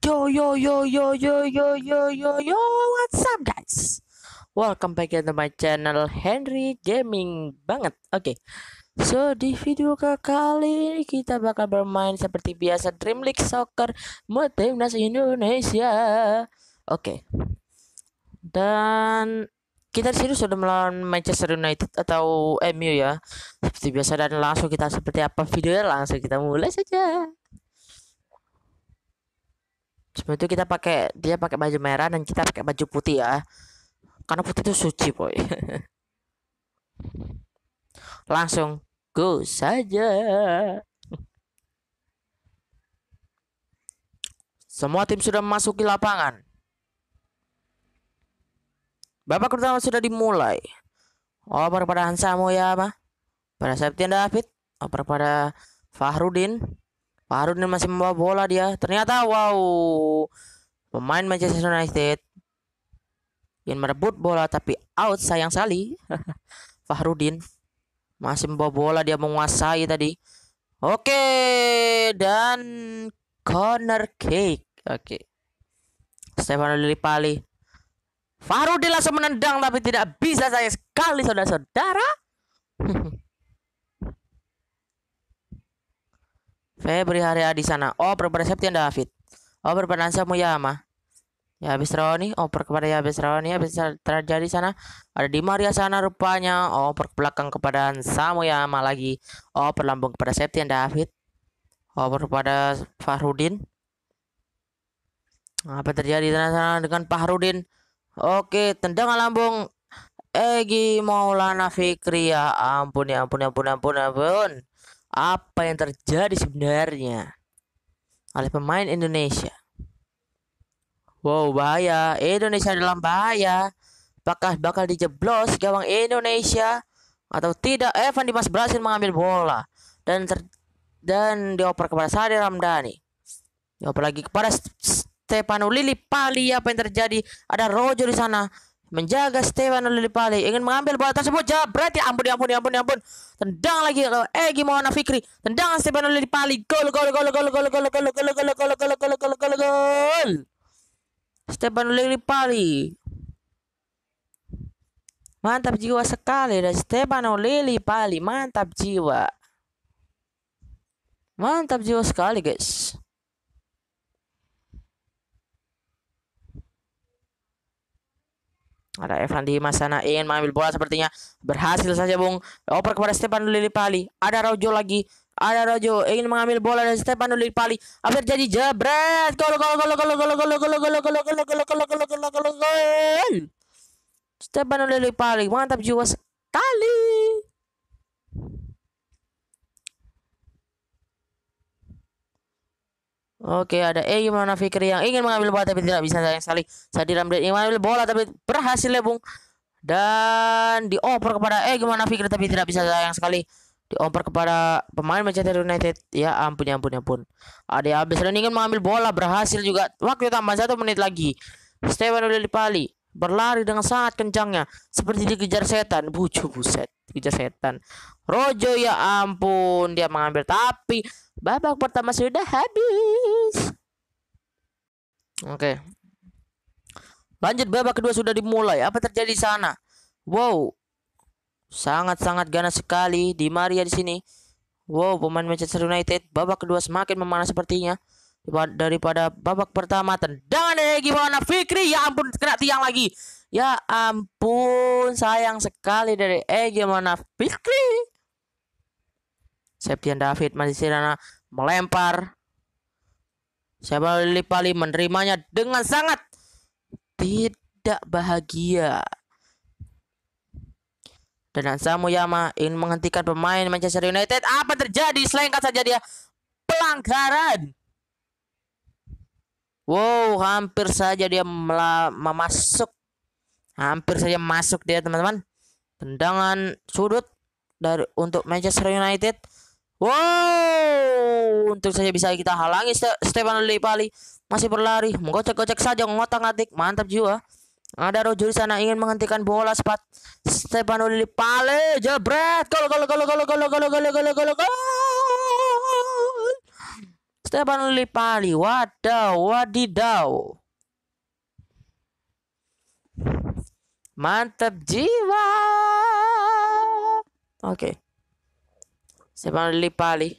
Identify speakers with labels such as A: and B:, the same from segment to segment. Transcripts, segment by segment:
A: Yo yo yo yo yo yo yo yo yo what's up guys? Welcome back to my channel Henry Gaming banget. Oke. Okay. So di video kali ini kita bakal bermain seperti biasa Dream League Soccer mode timnas Indonesia. Oke. Okay. Dan kita sini sudah melawan Manchester United atau MU ya. Seperti biasa dan langsung kita seperti apa video langsung kita mulai saja sebelum itu kita pakai dia pakai baju merah dan kita pakai baju putih ya karena putih itu suci boy langsung go saja semua tim sudah memasuki lapangan bapak pertama sudah dimulai oh pada Hansamu ya apa pada Septian David oper pada Fahrudin Harun masih membawa bola dia. Ternyata wow. Pemain Manchester United yang merebut bola tapi out sayang sekali. Fahrudin masih membawa bola dia menguasai tadi. Oke, dan corner kick. Oke. Stefano Lillipali. Fahrudin langsung menendang tapi tidak bisa sayang sekali saudara-saudara. Febri Haria di sana. Oh pada Septian David. Oh pada Ansa Yama. Ya habis Roni, oper kepada ya habis Roni, habis terjadi sana. Ada di Maria sana rupanya. Oper ke belakang kepada Samu Yama lagi. Oper oh, lambung kepada Septian David. Oper kepada Fahrudin. Apa terjadi sana, sana dengan Fahrudin? Oke, tendangan lambung Egi Maulana Fikri ya ampun ya ampun ya ampun ya ampun ya ampun apa yang terjadi sebenarnya oleh pemain Indonesia. Wow, bahaya. Indonesia dalam bahaya. Apakah bakal dijeblos gawang Indonesia atau tidak? Evan Dimas berhasil mengambil bola dan ter dan dioper kepada Sadi Ramdhani. Dioper lagi kepada Stefano Lili Pali apa yang terjadi? Ada Rojo di sana menjaga Stefano Lillipali ingin mengambil bola tersebut jabret ya ampun ya ampun ya ampun ya ampun tendang lagi kalau Egi Maulana Fikri tendang Stefano Lillipali gol gol gol gol gol gol gol gol gol gol gol gol gol gol gol gol Lillipali mantap jiwa sekali dan Stefano Lillipali mantap jiwa mantap jiwa sekali guys Ada Evan Dimas sana ingin mengambil bola sepertinya berhasil saja Bung. Oper kepada Lili Pali. Ada Rojo lagi. Ada Rojo ingin mengambil bola dari Stepan Pali. Apa terjadi? Jebret. Gol gol gol gol gol gol gol gol gol gol gol gol gol gol gol gol gol. gol gol mantap jiwa sekali. Oke, ada E gimana Fikri yang ingin mengambil bola tapi tidak bisa sayang sekali. Sadir Ramdan ingin mengambil bola tapi berhasil ya bung Dan dioper kepada E gimana Fikri tapi tidak bisa sayang sekali. Dioper kepada pemain Manchester United. Ya ampun ya ampun ya ampun. Ada habis dan ingin mengambil bola berhasil juga. Waktu tambah satu menit lagi. Steven udah dipali berlari dengan sangat kencangnya seperti dikejar setan bucu buset dikejar setan Rojo ya ampun dia mengambil tapi babak pertama sudah habis oke okay. lanjut babak kedua sudah dimulai apa terjadi di sana wow sangat-sangat ganas sekali di Maria di sini wow pemain Manchester United babak kedua semakin memanas sepertinya daripada babak pertama tendangan dari gimana Fikri ya ampun kena tiang lagi ya ampun sayang sekali dari eh gimana Fikri Septian David masih sirana melempar Siapa Lipali menerimanya dengan sangat tidak bahagia. Dan Ansamu Yama ingin menghentikan pemain Manchester United. Apa terjadi? Selengkat saja dia pelanggaran. Wow, hampir saja dia memasuk Hampir saja masuk dia, teman-teman. Tendangan sudut dari untuk Manchester United. Wow, untuk saja bisa kita halangi Stefan pali masih berlari, menggocek-gocek saja, ngotak-ngatik, mantap jiwa. Ada Rojo di sana ingin menghentikan bola sepat Stefano Lipale jebret, gol gol gol gol gol gol gol gol gol gol gol. Stefano Lipali. Wadaw, wadidaw. mantep jiwa. Oke. Okay. Stefano Lipali.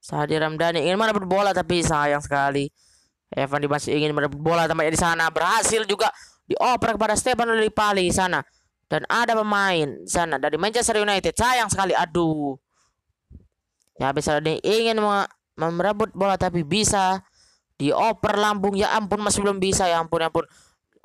A: Sadi Ramdhani ingin merebut bola tapi sayang sekali. Evan Dimas ingin merebut bola tapi di sana berhasil juga dioper kepada Stefano Lipali sana dan ada pemain sana dari Manchester United sayang sekali aduh ya bisa ingin merebut bola tapi bisa dioper lambung ya ampun masih belum bisa ya ampun ya ampun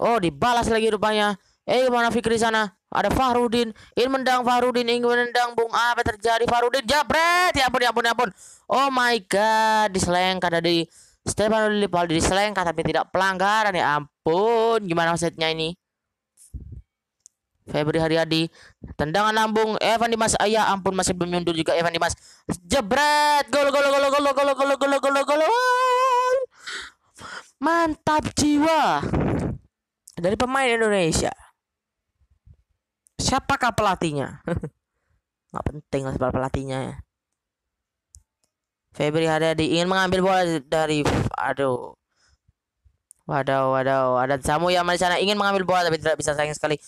A: oh dibalas lagi rupanya eh mana Fikri sana ada Farudin ingin mendang Farudin ingin mendang Bung apa terjadi Farudin jabret ya ampun ya ampun ya ampun oh my god diselengkan dari Stefano Lillipaldi diselengkan tapi tidak pelanggaran ya ampun gimana setnya ini Febri Haryadi tendangan lambung Evan Dimas ayah ya ampun masih belum mundur juga Evan Dimas jebret gol gol gol gol gol gol gol gol gol gol mantap jiwa dari pemain Indonesia siapakah pelatihnya nggak penting lah siapa pelatihnya ya Febri Haryadi ingin mengambil bola dari aduh Waduh, waduh, ada Samu yang di sana ingin mengambil bola tapi tidak bisa sayang sekali.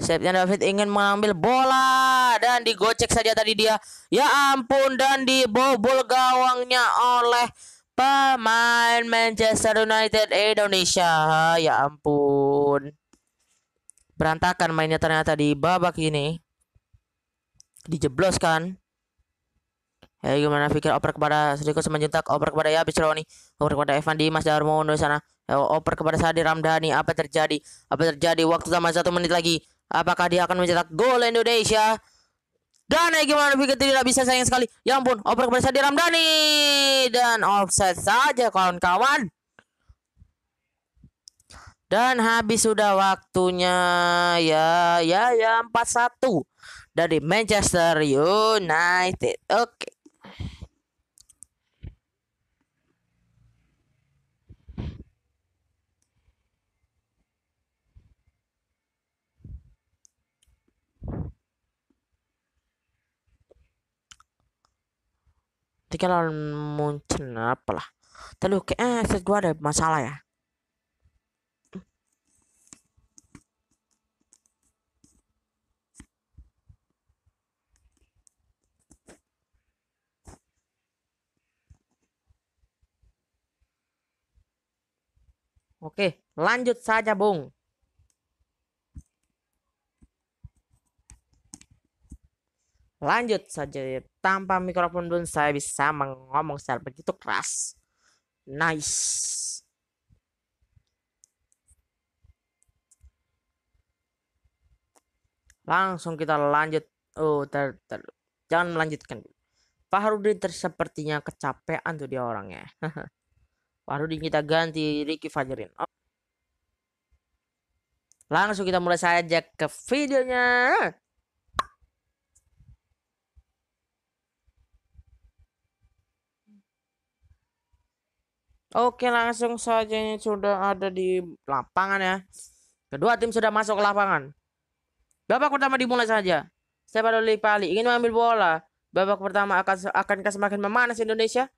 A: Septian David ingin mengambil bola dan digocek saja tadi dia. Ya ampun dan dibobol gawangnya oleh pemain Manchester United Indonesia. Ya ampun. Berantakan mainnya ternyata di babak ini. Dijebloskan. Ya gimana pikir oper kepada Sedikit Semenjuntak, oper kepada Yabis Roni oper kepada Evan Dimas Darmono di sana oper kepada Sadi Ramdhani apa terjadi apa terjadi waktu tambah satu menit lagi Apakah dia akan mencetak gol Indonesia? Dan eh, gimana pikir tidak bisa sayang sekali. Ya ampun, oper kepada Sadi Ramdhani dan offset saja kawan-kawan. Dan habis sudah waktunya ya ya ya 4-1 dari Manchester United. Oke. Okay. tiga muncul Munchen lah terlalu kayak eh, set gua ada masalah ya Oke, lanjut saja, Bung. Lanjut saja tanpa mikrofon pun saya bisa mengomong secara begitu keras. Nice. Langsung kita lanjut. Oh, ter, ter. jangan melanjutkan. Pak Harudin sepertinya kecapean tuh dia orangnya. Pak Harudin kita ganti Ricky Fajrin. Oh. Langsung kita mulai saja ke videonya. Oke, langsung saja ini sudah ada di lapangan ya. Kedua tim sudah masuk ke lapangan. Babak pertama dimulai saja. Sepak bola Pali ingin mengambil bola. Babak pertama akan akankah semakin memanas Indonesia?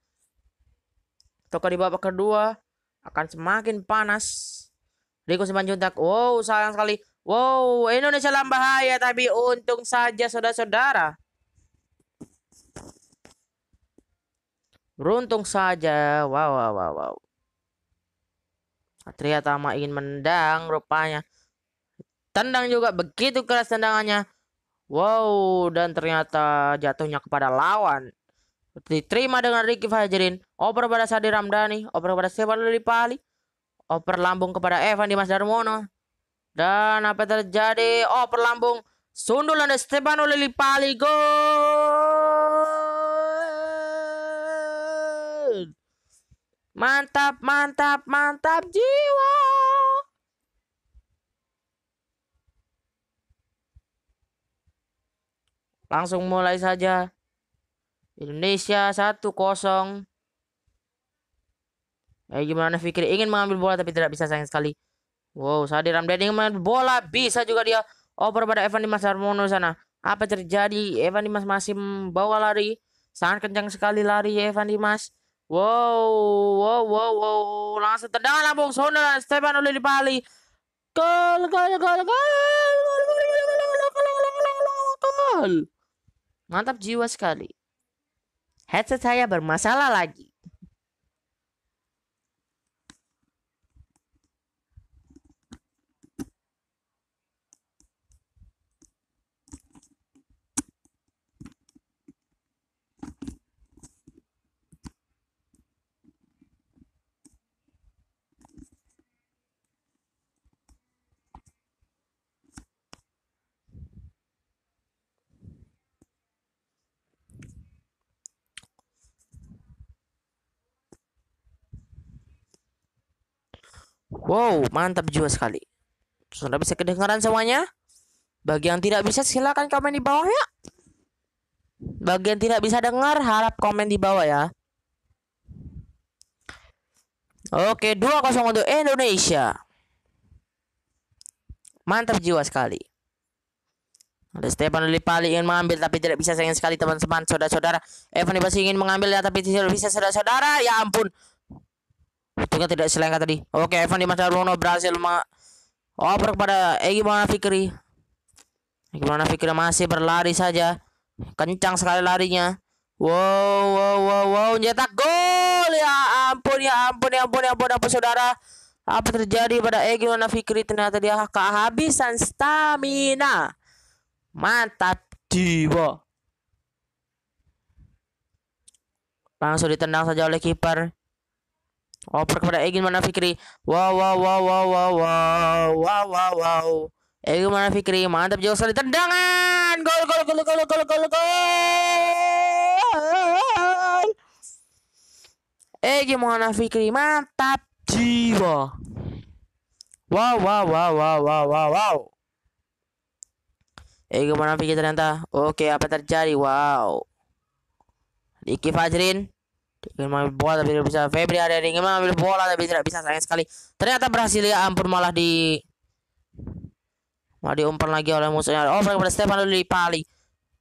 A: Toko di babak kedua akan semakin panas. Riko Simanjuntak, wow sayang sekali. Wow, Indonesia dalam bahaya tapi untung saja saudara-saudara. Beruntung saja. Wow, wow, wow, wow. Satria Tama ingin mendang rupanya. Tendang juga begitu keras tendangannya. Wow, dan ternyata jatuhnya kepada lawan. Diterima dengan Ricky Fajrin. Oper pada Sadi Ramdhani. Oper pada Stefan Lillipali. Oper lambung kepada Evan Dimas Darmono. Dan apa terjadi? Oper lambung. Sundulan Stefano Pali. Gol! Mantap, mantap, mantap jiwa. Langsung mulai saja. Indonesia 1-0. Eh gimana Fikri ingin mengambil bola tapi tidak bisa sayang sekali. Wow, Sadir Ramdan ingin mengambil bola, bisa juga dia Oper pada Evan Dimas Harmono sana. Apa terjadi? Evan Dimas masih membawa lari. Sangat kencang sekali lari Evan Dimas. Wow, wow, wow, wow. Langsung tendangan lambung saudara Stefano Lillipali. Gol, gol, gol, gol. Mantap jiwa sekali. Headset saya bermasalah lagi. Wow, mantap jiwa sekali. Sudah bisa kedengaran semuanya? Bagi yang tidak bisa silakan komen di bawah ya. Bagi yang tidak bisa dengar harap komen di bawah ya. Oke, 2-0 untuk Indonesia. Mantap jiwa sekali. Ada Stefan Lipali ingin mengambil tapi tidak bisa sayang sekali teman-teman saudara-saudara. Evan Ibas ingin mengambil ya tapi tidak bisa saudara-saudara. Ya ampun, tunggu tidak selengkap tadi. Oke, Evan di masa Bruno berhasil mengoper oh, kepada Egi Maulana Fikri. Egi Maulana Fikri masih berlari saja. Kencang sekali larinya. Wow, wow, wow, wow, nyetak gol. Ya ampun, ya ampun, ya ampun, ya ampun, apa ya saudara? Apa terjadi pada Egi Maulana Fikri? Ternyata dia kehabisan stamina. Mantap jiwa. Langsung ditendang saja oleh kiper. Oper kepada Egin mana Fikri. Wow wow wow wow wow wow wow wow wow. Egin mana Fikri mantap jauh sekali tendangan. Gol gol gol gol gol gol gol. Egin mana Fikri mantap jiwa. Wow wow wow wow wow wow wow. Egin mana Fikri ternyata. Oke apa terjadi? Wow. Diki Fajrin Gimana Bola tapi tidak bisa Febri ada di Irman ambil bola tapi tidak bisa sayang sekali ternyata berhasil ya ampun malah di malah diumpan lagi oleh musuhnya oh kepada Stefan Lili Pali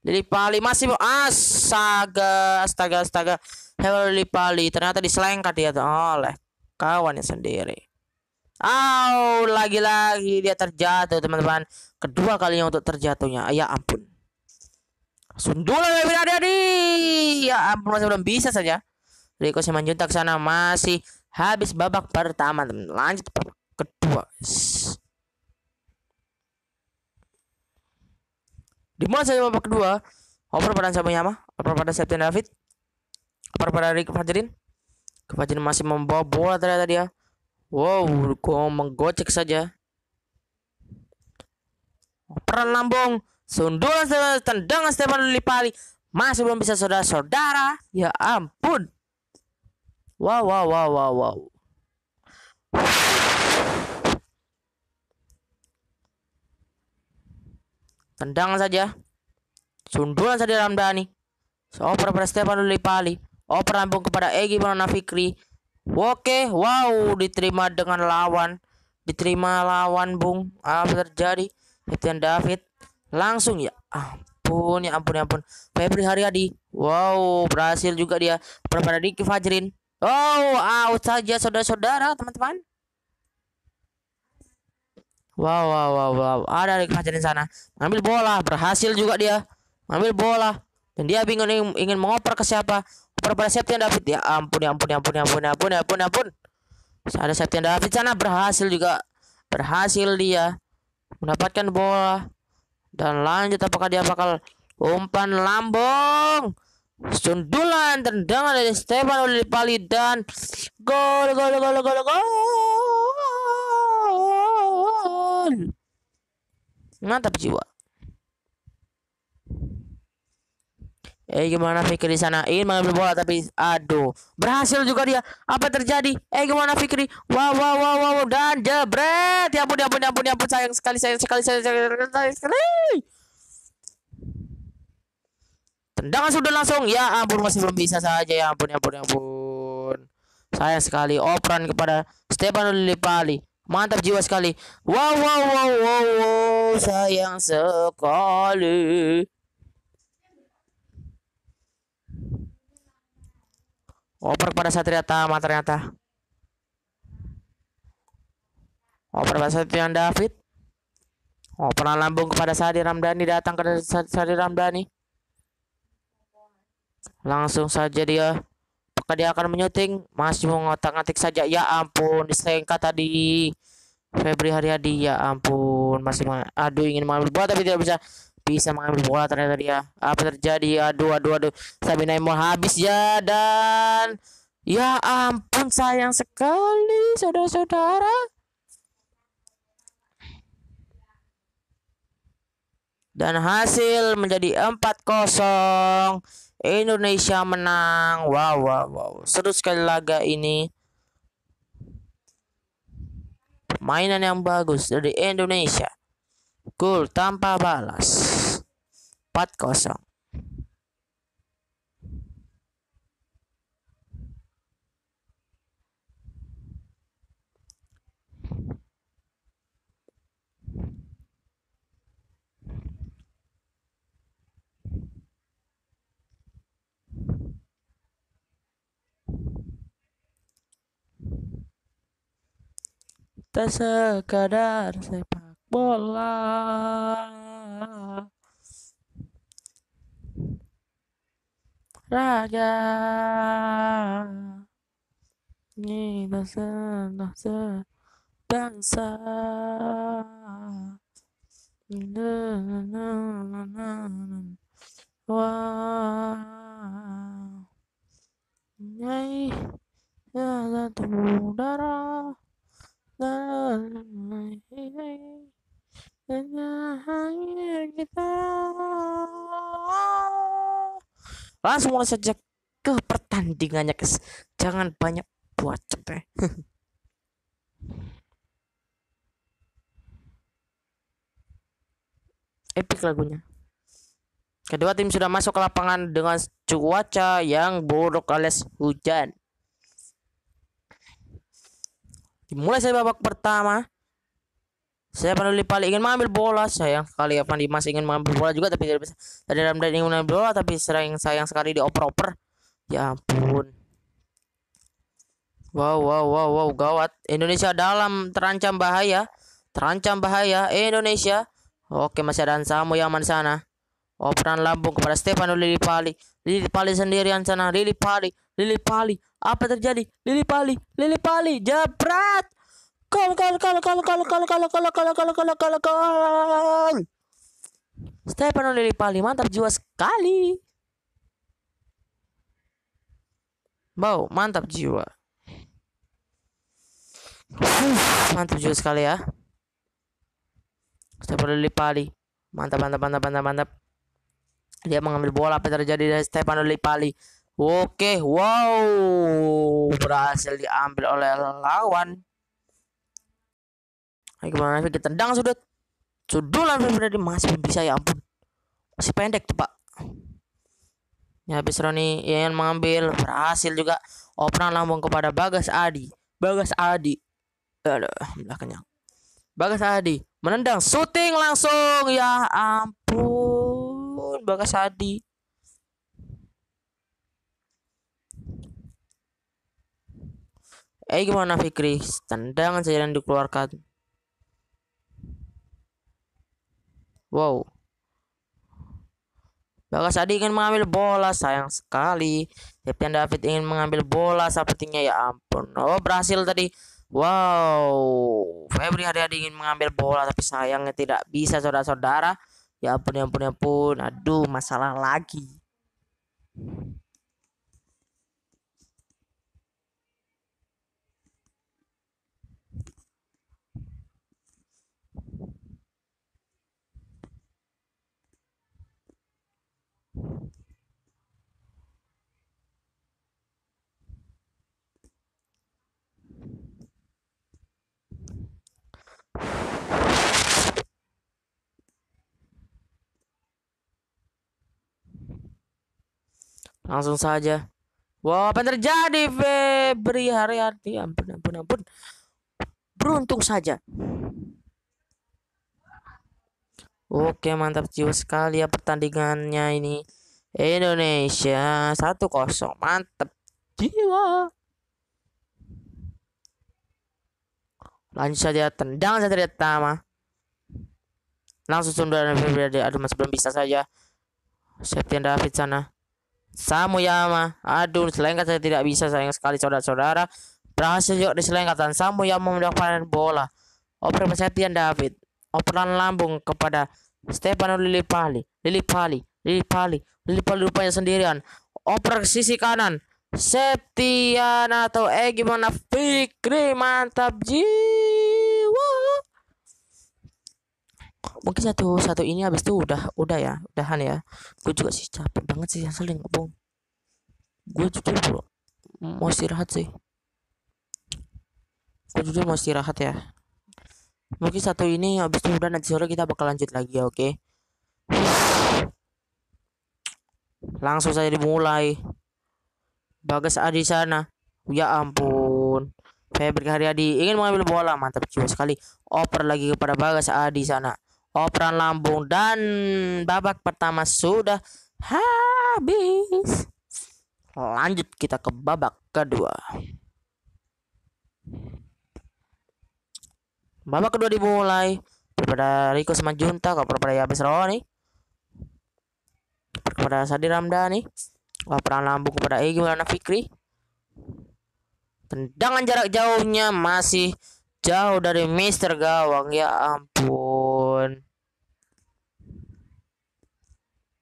A: Lili Pali masih astaga astaga astaga Hello Lili Pali ternyata diselengkat dia tuh oleh kawannya sendiri aw oh, lagi-lagi dia terjatuh teman-teman kedua kalinya untuk terjatuhnya ya ampun Sundulan lebih ada di ya ampun masih belum bisa saja Rico Simanjuntak sana masih habis babak pertama lanjut babak kedua mana saja babak kedua oper pada Yama oper pada Septian David oper pada Riko Fajrin Fajrin masih membawa bola tadi-tadi ya? wow Riko menggocek saja peran lambung sundulan tendangan Stefan Lipali masih belum bisa saudara-saudara ya ampun Wow, wow, wow, wow, wow. Tendangan saja. Sundulan saja Ramdhani. Oper pada Stefano Lipali. Oper lambung kepada Egi Maulana Fikri. Oke, wow, diterima dengan lawan. Diterima lawan, Bung. Apa terjadi? Etian David. Langsung ya. Ah, ampun, ya ampun, ya ampun. Febri Haryadi. Wow, berhasil juga dia. pada Diki Fajrin. Oh, out saja saudara-saudara, teman-teman. Wow, wow, wow, wow. Ada kaca di sana. Ambil bola, berhasil juga dia. Ambil bola. Dan dia bingung ingin, ingin mengoper ke siapa. Oper pada Septian David. Ya ampun, ya ampun, ya ampun, ya ampun, ya ampun, ya ampun, ya ampun. Ada Septian David sana berhasil juga. Berhasil dia mendapatkan bola. Dan lanjut apakah dia bakal umpan lambung? Sundulan tendangan dari Stefano oleh dan gol gol gol gol gol. Mantap jiwa. Eh gimana Fikri sana? Ini mengambil bola tapi aduh berhasil juga dia apa terjadi eh gimana Fikri wow wow wow wow dan jebret ya ampun ya ampun ya ampun ya ampun sayang sekali sayang sekali sayang sekali sayang sekali Tendangan sudah langsung. Ya ampun masih belum bisa saja. Ya ampun ya ampun ya ampun. Saya sekali operan kepada Stefano Lipali, Mantap jiwa sekali. Wow wow wow wow, wow. sayang sekali. Oper pada Satria Tama ternyata. Oper kepada Satria David. Operan lambung kepada Sadi Ramdhani datang ke Sadi Ramdhani. Langsung saja dia. Apakah dia akan menyuting? Masih mau ngotak atik saja. Ya ampun, disengkat tadi. Febri Haryadi, ya ampun, masih ma aduh ingin mengambil bola tapi tidak bisa bisa mengambil bola ternyata dia apa terjadi aduh aduh aduh Sabina mau habis ya dan ya ampun sayang sekali saudara-saudara dan hasil menjadi empat kosong. Indonesia menang. Wow, wow, wow. Seru sekali laga ini. Mainan yang bagus dari Indonesia. Gol tanpa balas. 4-0. kita sekadar sepak bola raga kita senang sebangsa Wah. langsung mulai saja ke pertandingannya guys jangan banyak buat ya epic lagunya kedua tim sudah masuk ke lapangan dengan cuaca yang buruk alias hujan dimulai saya babak pertama saya peduli paling ingin mengambil bola sayang sekali apa masih ingin mengambil bola juga tapi tidak bisa. Tadi Ramdan ingin mengambil bola tapi sering sayang sekali dioper-oper. Ya ampun. Wow wow wow wow gawat. Indonesia dalam terancam bahaya. Terancam bahaya Indonesia. Oke masih ada yang Yaman sana. Operan lambung kepada Stefano Lili Pali sendirian sana. Lili Pali. Lili Pali. Apa terjadi? Lili Pali. Lili Pali. Jebret kol kol kol kol kol kol kol kol kol kol kol gol, gol. Stefano Pali mantap jiwa sekali. Wow, mantap jiwa. mantap jiwa sekali ya. Stefano Pali, Mantap, mantap, mantap, mantap, mantap. Dia mengambil bola apa terjadi dari Stefano Pali? Oke, wow. Berhasil diambil oleh lawan. Ayo gimana kita tendang sudut. Sudulan Februari masih bisa ya ampun. Masih pendek tuh Pak. Ya habis Roni yang mengambil berhasil juga operan lambung kepada Bagas Adi. Bagas Adi. Aduh, belakangnya. Bagas Adi menendang syuting langsung ya ampun Bagas Adi. Eh gimana Fikri? Tendangan saja yang dikeluarkan. Wow. Bagas Adi ingin mengambil bola, sayang sekali. Septian David ingin mengambil bola, sepertinya ya ampun. Oh, berhasil tadi. Wow. Febri Haryadi ingin mengambil bola, tapi sayangnya tidak bisa, saudara-saudara. Ya ampun, ya ampun, ya ampun. Aduh, masalah lagi. Langsung saja. Wah, wow, apa yang terjadi, Febri hari ya Ampun, ya ampun, ya ampun. Beruntung saja. Oke, mantap jiwa sekali ya pertandingannya ini. Indonesia 1-0. Mantap jiwa. Lanjut saja saja satria pertama. Langsung sundulan Februari. Aduh masih belum bisa saja. Septian David sana. Samu Samuyama. Aduh selengkat saya tidak bisa sayang sekali saudara-saudara. Berhasil juga di selengkatan Samuyama mendapatkan bola. oper Septian David. Operan lambung kepada Stefano Lilipali. Pali. Lilipali, Pali rupanya sendirian. Oper sisi kanan. Septian atau Egi eh, gimana Fikri mantap jiwa mungkin satu satu ini habis itu udah udah ya udahan ya gue juga sih capek banget sih yang seling bung gue jujur bro mau istirahat sih gue jujur mau istirahat ya mungkin satu ini habis itu udah nanti sore kita bakal lanjut lagi ya oke okay? langsung saja dimulai Bagas di sana. Ya ampun. Febri Haryadi ingin mengambil bola. Mantap jiwa sekali. Oper lagi kepada Bagas di sana. Operan lambung dan babak pertama sudah habis. Lanjut kita ke babak kedua. Babak kedua dimulai. Kepada Riko Semajunta kepada Yabes Roni. Kepada Sadi Ramdhani. Laporan lambung kepada Egy Maulana Fikri. Tendangan jarak jauhnya masih jauh dari Mister Gawang. Ya ampun.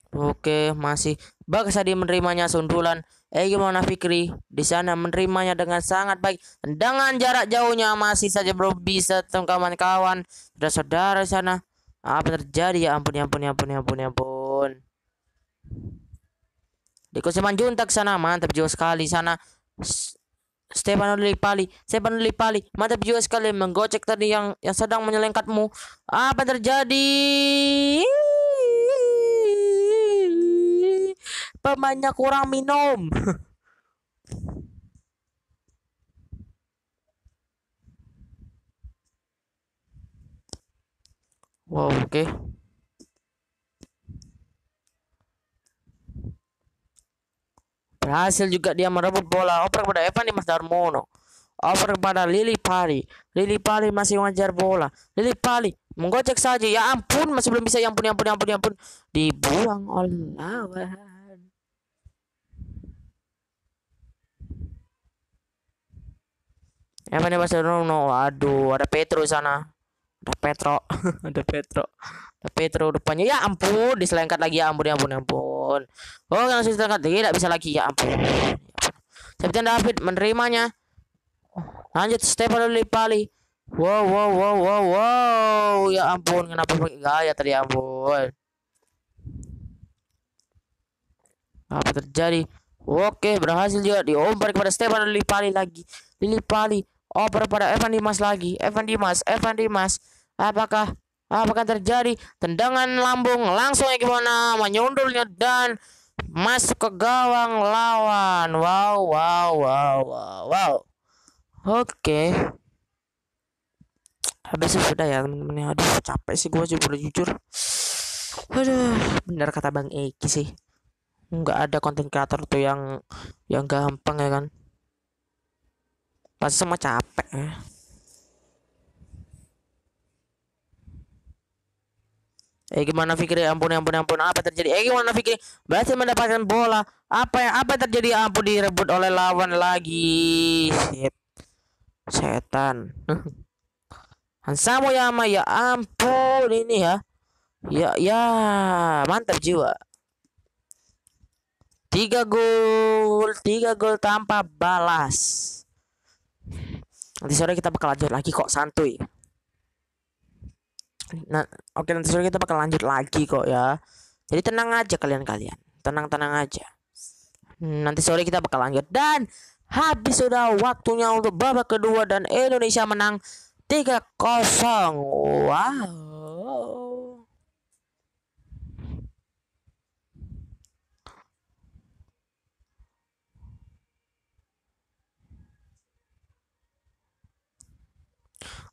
A: Oke, masih bagus tadi menerimanya sundulan Egy Maulana Fikri di sana menerimanya dengan sangat baik. Tendangan jarak jauhnya masih saja belum bisa tengkaman kawan. Sudah saudara sana. Apa terjadi ya ampun ya ampun ya ampun ya ampun ya ampun. Deko Semanjuntak sana mantap jiwa sekali sana. Stefano Lipali Stefano Lipali, mantap jiwa sekali menggocek tadi yang yang sedang menyelengkatmu. Apa terjadi? Pemainnya kurang minum. wow, oke. Okay. Berhasil juga dia merebut bola oper kepada Evan Dimas Darmono. Over kepada Lili Pali. Lili Pali masih wajar bola. Lili Pali menggocek saja. Ya ampun, masih belum bisa. Ya ampun, ya ampun, ya ampun, ya ampun. Dibuang oleh lawan. Evan Dimas Darmono. Aduh, ada Petro sana ada Petro ada Petro ada Petro depannya ya ampun diselengkat lagi ya ampun ya ampun ya ampun oh langsung lagi tidak bisa lagi ya ampun Captain David menerimanya lanjut Stefano Lipali wow wow wow wow wow ya ampun kenapa enggak ya tadi ya ampun apa terjadi Oke, berhasil juga diombar kepada Stefano lipali lagi. lipali Oh, pada Evan Dimas lagi. Evan Dimas, Evan Dimas. Apakah apakah terjadi tendangan lambung langsung gimana menyundulnya dan masuk ke gawang lawan. Wow, wow, wow, wow, wow. Oke. Okay. Habis itu sudah ya teman-teman. Ya. Aduh capek sih gue jujur jujur Aduh bener kata Bang Eki sih Enggak ada konten kreator tuh yang Yang gampang ya kan pasti sama capek ya. Eh gimana Fikri ya ampun ya ampun ya ampun apa terjadi Eh gimana Fikri berhasil mendapatkan bola apa yang apa terjadi ampun direbut oleh lawan lagi Sip. setan Hansamu Yama ya ampun ini ya ya ya mantap jiwa tiga gol tiga gol tanpa balas nanti sore kita bakal lanjut lagi kok santuy nah oke nanti sore kita bakal lanjut lagi kok ya jadi tenang aja kalian-kalian tenang-tenang aja hmm, nanti sore kita bakal lanjut dan habis sudah waktunya untuk babak kedua dan Indonesia menang 3-0 wow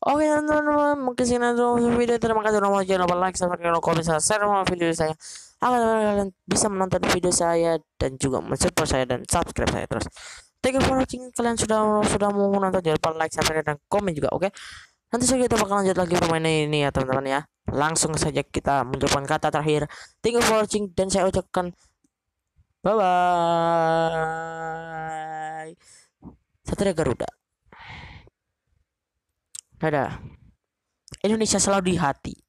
A: Oke teman-teman, mungkin sekian dulu video. Terima kasih sudah mau jangan lupa like, subscribe, komen, share sama video saya. Agar kalian bisa menonton video saya dan juga mensupport saya dan subscribe saya terus. Thank you for watching. Kalian sudah sudah mau menonton jangan lupa like, subscribe dan komen juga, oke? Okay? Nanti saya kita bakal lanjut lagi permainan ini ya teman-teman ya. Langsung saja kita mengucapkan kata terakhir. Thank you for watching dan saya ucapkan bye bye. Satria Garuda. Dadah. Indonesia selalu di hati.